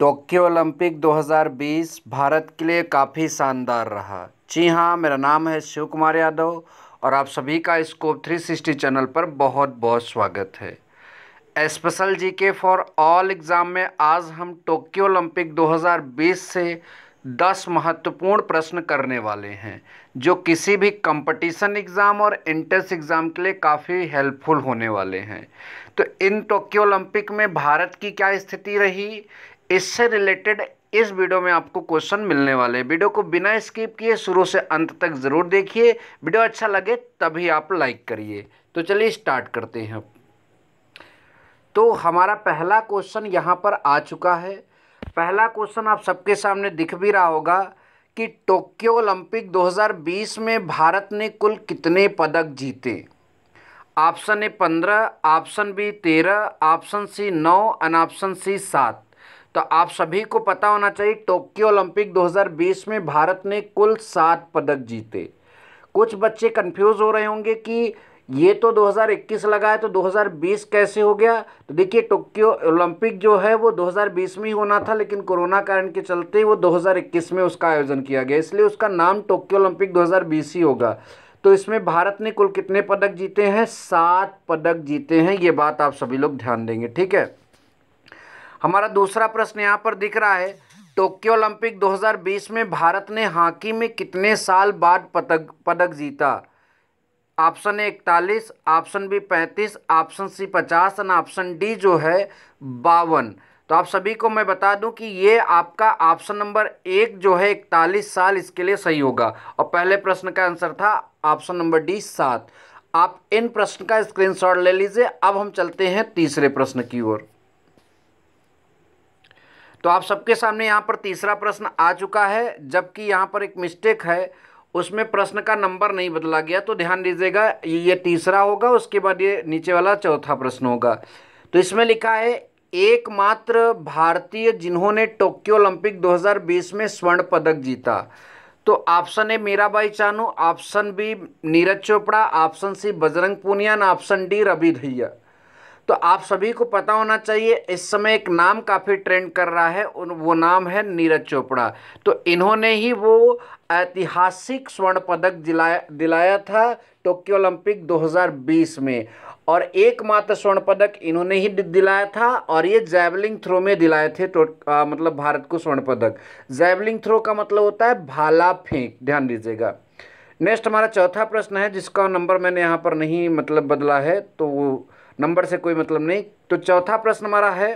Tokyo Olympic 2020 Bharat के लिए काफ़ी शानदार रहा जी हाँ मेरा नाम है शिव कुमार यादव और आप सभी का स्कोप 360 चैनल पर बहुत बहुत स्वागत है स्पेशल जी के फॉर ऑल एग्ज़ाम में आज हम टोक्यो ओलंपिक 2020 से 10 महत्वपूर्ण प्रश्न करने वाले हैं जो किसी भी कंपटीशन एग्ज़ाम और एंट्रेंस एग्ज़ाम के लिए काफ़ी हेल्पफुल होने वाले हैं तो इन टोक्यो ओलंपिक में भारत की क्या स्थिति रही इससे रिलेटेड इस वीडियो में आपको क्वेश्चन मिलने वाले हैं वीडियो को बिना स्किप किए शुरू से अंत तक ज़रूर देखिए वीडियो अच्छा लगे तभी आप लाइक करिए तो चलिए स्टार्ट करते हैं तो हमारा पहला क्वेश्चन यहाँ पर आ चुका है पहला क्वेश्चन आप सबके सामने दिख भी रहा होगा कि टोक्यो ओलंपिक 2020 में भारत ने कुल कितने पदक जीते ऑप्शन ए पंद्रह ऑप्शन बी तेरह ऑप्शन सी नौ एंड ऑप्शन सी सात तो आप सभी को पता होना चाहिए टोक्यो ओलंपिक 2020 में भारत ने कुल सात पदक जीते कुछ बच्चे कंफ्यूज हो रहे होंगे कि ये तो 2021 लगा है तो 2020 कैसे हो गया तो देखिए टोक्यो ओलंपिक जो है वो 2020 में ही होना था लेकिन कोरोना कारण के चलते वो 2021 में उसका आयोजन किया गया इसलिए उसका नाम टोक्यो ओलंपिक 2020 ही होगा तो इसमें भारत ने कुल कितने पदक जीते हैं सात पदक जीते हैं ये बात आप सभी लोग ध्यान देंगे ठीक है हमारा दूसरा प्रश्न यहाँ पर दिख रहा है टोक्यो ओलंपिक 2020 में भारत ने हॉकी में कितने साल बाद पदक पदक जीता ऑप्शन ए इकतालीस ऑप्शन बी पैंतीस ऑप्शन सी पचास एंड ऑप्शन डी जो है बावन तो आप सभी को मैं बता दूं कि ये आपका ऑप्शन नंबर एक जो है इकतालीस साल इसके लिए सही होगा और पहले प्रश्न का आंसर था ऑप्शन नंबर डी सात आप इन प्रश्न का स्क्रीनशॉट ले लीजिए अब हम चलते हैं तीसरे प्रश्न की ओर तो आप सबके सामने यहाँ पर तीसरा प्रश्न आ चुका है जबकि यहाँ पर एक मिस्टेक है उसमें प्रश्न का नंबर नहीं बदला गया तो ध्यान दीजिएगा ये तीसरा होगा उसके बाद ये नीचे वाला चौथा प्रश्न होगा तो इसमें लिखा है एकमात्र भारतीय जिन्होंने टोक्यो ओलंपिक 2020 में स्वर्ण पदक जीता तो option A Mirabai Chanu option B Neeraj Chopra option C Bajrang Punia option D Ravi Dahiya तो आप सभी को पता होना चाहिए इस समय एक नाम काफ़ी ट्रेंड कर रहा है उन वो नाम है नीरज चोपड़ा तो इन्होंने ही वो ऐतिहासिक स्वर्ण पदक दिलाया दिलाया था टोक्यो ओलंपिक 2020 में और एकमात्र स्वर्ण पदक इन्होंने ही दिलाया था और ये जैवलिंग थ्रो में दिलाए थे तो, आ, मतलब भारत को स्वर्ण पदक जैवलिंग थ्रो का मतलब होता है भाला फेंक ध्यान दीजिएगा नेक्स्ट हमारा चौथा प्रश्न है जिसका नंबर मैंने यहाँ पर नहीं मतलब बदला है तो वो नंबर से कोई मतलब नहीं तो चौथा प्रश्न हमारा है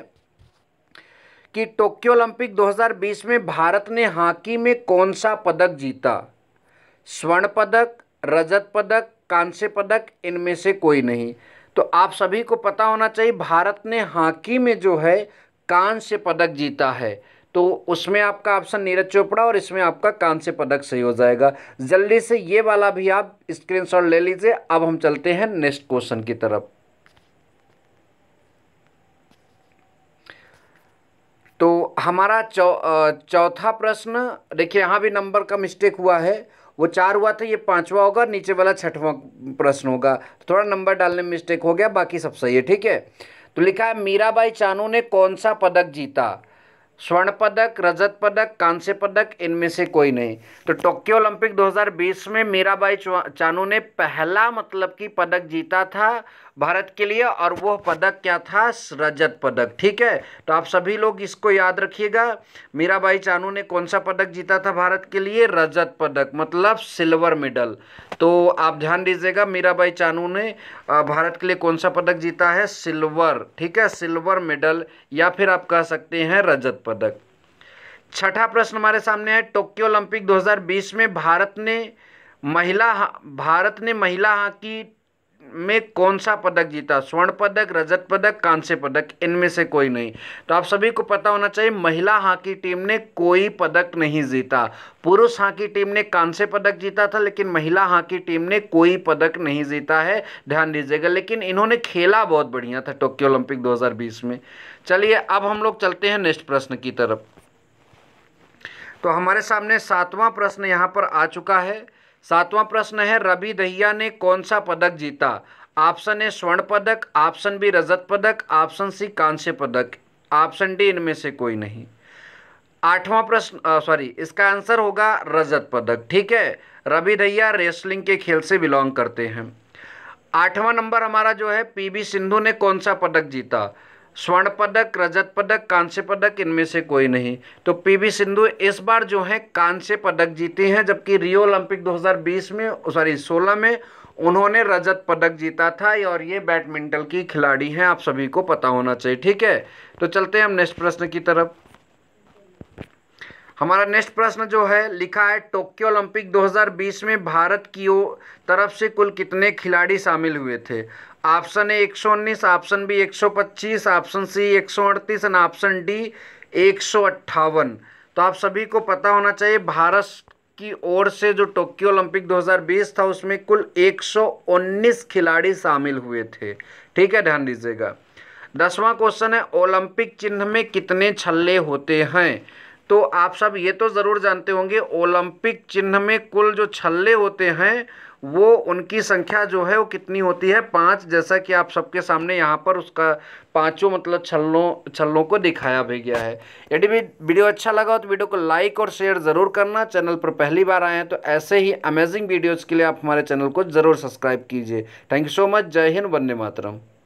कि टोक्यो ओलंपिक 2020 में भारत ने हॉकी में कौन सा पदक जीता स्वर्ण पदक रजत पदक कांस्य पदक इनमें से कोई नहीं तो आप सभी को पता होना चाहिए भारत ने हॉकी में जो है कांस्य पदक जीता है तो उसमें आपका ऑप्शन नीरज चोपड़ा और इसमें आपका कांस्य पदक सही हो जाएगा जल्दी से ये वाला भी आप स्क्रीनशॉट ले लीजिए अब हम चलते हैं नेक्स्ट क्वेश्चन की तरफ हमारा चौ चौथा प्रश्न देखिए यहाँ भी नंबर का मिस्टेक हुआ है वो चार हुआ था ये पांचवा होगा नीचे वाला छठवां प्रश्न होगा तो थोड़ा नंबर डालने में मिस्टेक हो गया बाकी सब सही है ठीक है तो लिखा है मीराबाई चानू ने कौन सा पदक जीता स्वर्ण पदक रजत पदक कांस्य पदक इनमें से कोई नहीं तो टोक्यो ओलंपिक 2020 में मीराबाई चानू ने पहला मतलब कि पदक जीता था भारत के लिए और वह पदक क्या था रजत पदक ठीक है तो आप सभी लोग इसको याद रखिएगा मीराबाई चानू ने कौन सा पदक जीता था भारत के लिए रजत पदक मतलब सिल्वर मेडल तो आप ध्यान दीजिएगा मीराबाई चानू ने भारत के लिए कौन सा पदक जीता है सिल्वर ठीक है सिल्वर मेडल या फिर आप कह सकते हैं रजत पदक पदक छठा प्रश्न हमारे सामने है टोक्यो ओलंपिक 2020 में भारत ने महिला भारत ने महिला हॉकी में कौन सा पदक जीता स्वर्ण पदक रजत पदक कांस्य पदक इनमें से कोई नहीं तो आप सभी को पता होना चाहिए महिला हॉकी टीम ने कोई पदक नहीं जीता पुरुष हॉकी टीम ने कांस्य पदक जीता था लेकिन महिला हॉकी टीम ने कोई पदक नहीं जीता है ध्यान दीजिएगा लेकिन इन्होंने खेला बहुत बढ़िया था टोक्यो ओलंपिक दो में चलिए अब हम लोग चलते हैं नेक्स्ट प्रश्न की तरफ तो हमारे सामने सातवां प्रश्न यहाँ पर आ चुका है सातवां प्रश्न है रवि दहिया ने कौन सा पदक जीता ऑप्शन ए स्वर्ण पदक ऑप्शन बी रजत पदक ऑप्शन सी कांस्य पदक ऑप्शन डी इनमें से कोई नहीं आठवां प्रश्न सॉरी इसका आंसर होगा रजत पदक ठीक है रवि दहिया रेसलिंग के खेल से बिलोंग करते हैं आठवां नंबर हमारा जो है पीबी सिंधु ने कौन सा पदक जीता स्वर्ण पदक रजत पदक कांस्य पदक इनमें से कोई नहीं तो पीवी सिंधु इस बार जो है कांस्य पदक जीती हैं जबकि रियो ओलंपिक 2020 में सॉरी 16 में उन्होंने रजत पदक जीता था और ये बैडमिंटन की खिलाड़ी हैं आप सभी को पता होना चाहिए ठीक है तो चलते हैं हम नेक्स्ट प्रश्न की तरफ हमारा नेक्स्ट प्रश्न जो है लिखा है टोक्यो ओलंपिक 2020 में भारत की तरफ से कुल कितने खिलाड़ी शामिल हुए थे ऑप्शन ए एक सौ उन्नीस ऑप्शन बी एक सौ पच्चीस ऑप्शन सी एक सौ अड़तीस ऑप्शन डी एक सौ अट्ठावन तो आप सभी को पता होना चाहिए भारत की ओर से जो टोक्यो ओलंपिक 2020 था उसमें कुल 119 खिलाड़ी शामिल हुए थे ठीक है ध्यान दीजिएगा दसवां क्वेश्चन है ओलंपिक चिन्ह में कितने छल्ले होते हैं तो आप सब ये तो ज़रूर जानते होंगे ओलंपिक चिन्ह में कुल जो छल्ले होते हैं वो उनकी संख्या जो है वो कितनी होती है पाँच जैसा कि आप सबके सामने यहाँ पर उसका पांचों मतलब छल्लों छल्लों को दिखाया भी गया है यदि भी वीडियो अच्छा लगा हो तो वीडियो को लाइक और शेयर ज़रूर करना चैनल पर पहली बार आए हैं तो ऐसे ही अमेजिंग वीडियोज़ के लिए आप हमारे चैनल को ज़रूर सब्सक्राइब कीजिए थैंक यू सो मच जय हिंद वंदे मातरम